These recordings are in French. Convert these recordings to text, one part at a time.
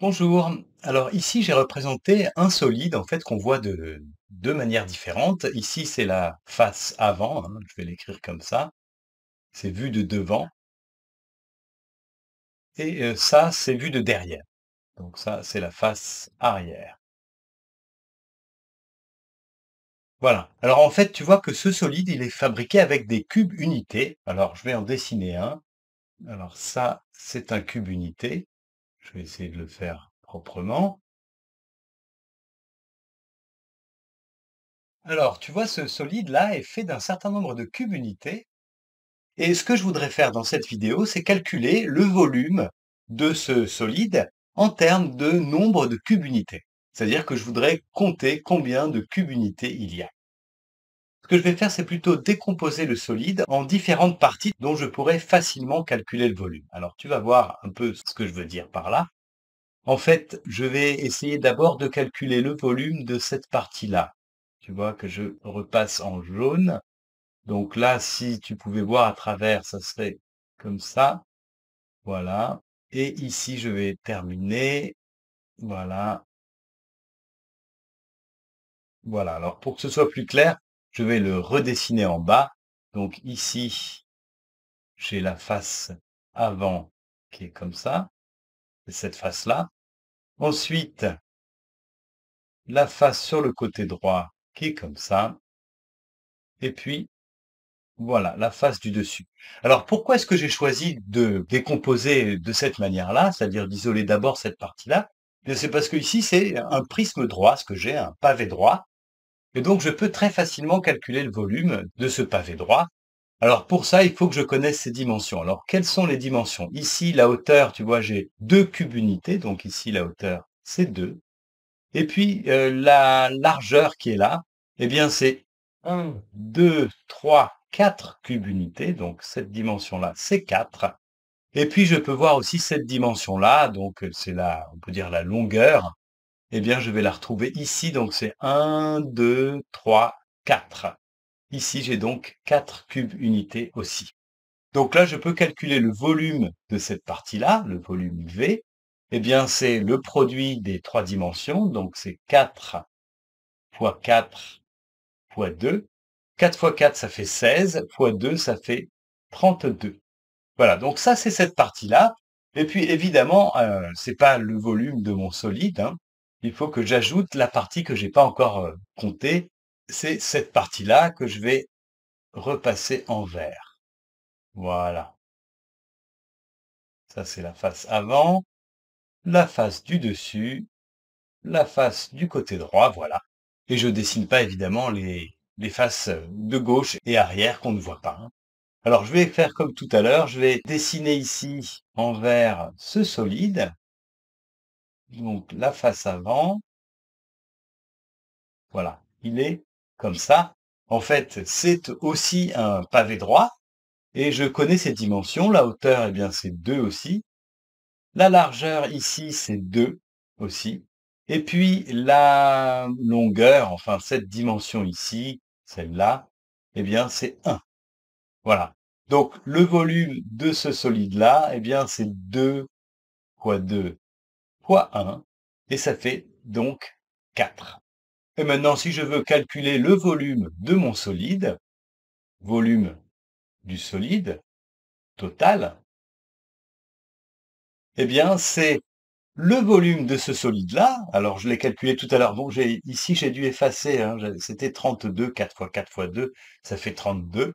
Bonjour. Alors ici, j'ai représenté un solide en fait qu'on voit de deux manières différentes. Ici, c'est la face avant, hein, je vais l'écrire comme ça. C'est vu de devant. Et euh, ça, c'est vu de derrière. Donc ça, c'est la face arrière. Voilà. Alors en fait, tu vois que ce solide, il est fabriqué avec des cubes unités. Alors je vais en dessiner un. Alors ça, c'est un cube unité. Je vais essayer de le faire proprement. Alors, tu vois, ce solide-là est fait d'un certain nombre de cubes unités. Et ce que je voudrais faire dans cette vidéo, c'est calculer le volume de ce solide en termes de nombre de cubes unités. C'est-à-dire que je voudrais compter combien de cubes unités il y a que je vais faire, c'est plutôt décomposer le solide en différentes parties dont je pourrais facilement calculer le volume. Alors tu vas voir un peu ce que je veux dire par là. En fait, je vais essayer d'abord de calculer le volume de cette partie-là. Tu vois que je repasse en jaune. Donc là, si tu pouvais voir à travers, ça serait comme ça. Voilà. Et ici, je vais terminer. Voilà. Voilà. Alors, pour que ce soit plus clair, je vais le redessiner en bas. Donc ici, j'ai la face avant qui est comme ça. cette face-là. Ensuite, la face sur le côté droit qui est comme ça. Et puis, voilà, la face du dessus. Alors pourquoi est-ce que j'ai choisi de décomposer de cette manière-là, c'est-à-dire d'isoler d'abord cette partie-là eh C'est parce que ici, c'est un prisme droit, ce que j'ai, un pavé droit. Et donc, je peux très facilement calculer le volume de ce pavé droit. Alors, pour ça, il faut que je connaisse ces dimensions. Alors, quelles sont les dimensions Ici, la hauteur, tu vois, j'ai deux cubes unités. Donc, ici, la hauteur, c'est 2. Et puis, euh, la largeur qui est là, eh bien, c'est 1, 2, 3, 4 cubes unités. Donc, cette dimension-là, c'est 4. Et puis, je peux voir aussi cette dimension-là. Donc, c'est là, on peut dire la longueur eh bien, je vais la retrouver ici. Donc, c'est 1, 2, 3, 4. Ici, j'ai donc 4 cubes unités aussi. Donc là, je peux calculer le volume de cette partie-là, le volume V. Eh bien, c'est le produit des trois dimensions. Donc, c'est 4 fois 4 fois 2. 4 fois 4, ça fait 16. Fois 2, ça fait 32. Voilà, donc ça, c'est cette partie-là. Et puis, évidemment, euh, ce n'est pas le volume de mon solide. Hein il faut que j'ajoute la partie que n'ai pas encore euh, comptée. C'est cette partie-là que je vais repasser en vert. Voilà. Ça, c'est la face avant, la face du dessus, la face du côté droit, voilà. Et je ne dessine pas, évidemment, les, faces euh, de gauche et arrière qu'on ne voit pas. Hein. Alors, je vais faire comme tout à l'heure. Je vais dessiner ici en vert ce solide. Donc la face avant, voilà, il est comme ça. En fait, c'est aussi un pavé droit. Et je connais ses dimensions. La hauteur, eh bien, c'est 2 aussi. La largeur ici, c'est 2 aussi. Et puis la longueur, enfin cette dimension ici, celle-là, eh bien, c'est 1. Voilà. Donc le volume de ce solide-là, eh bien, c'est 2 fois 2, fois 1, et ça fait donc 4. Et maintenant, si je veux calculer le volume de mon solide, volume du solide total, eh bien, c'est le volume de ce solide-là, alors je l'ai calculé tout à l'heure, bon, ici j'ai dû effacer, hein, c'était 32, 4 fois 4 fois 2, ça fait 32.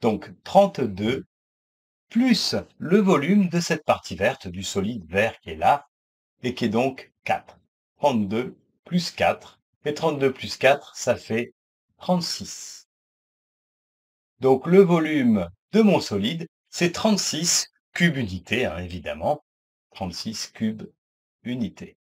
Donc 32 plus le volume de cette partie verte du solide vert qui est là, et qui est donc 4. 32 plus 4. Et 32 plus 4, ça fait 36. Donc le volume de mon solide, c'est 36 cubes unités, hein, évidemment. 36 cubes unités.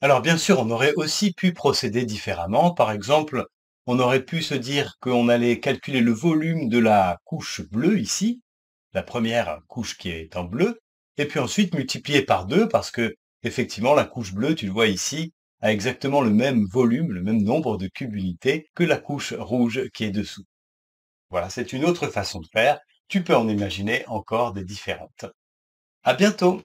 Alors bien sûr, on aurait aussi pu procéder différemment. Par exemple, on aurait pu se dire qu'on allait calculer le volume de la couche bleue ici, la première couche qui est en bleu, et puis ensuite multiplier par deux parce que effectivement la couche bleue, tu le vois ici, a exactement le même volume, le même nombre de cubes unités que la couche rouge qui est dessous. Voilà, c'est une autre façon de faire. Tu peux en imaginer encore des différentes. À bientôt!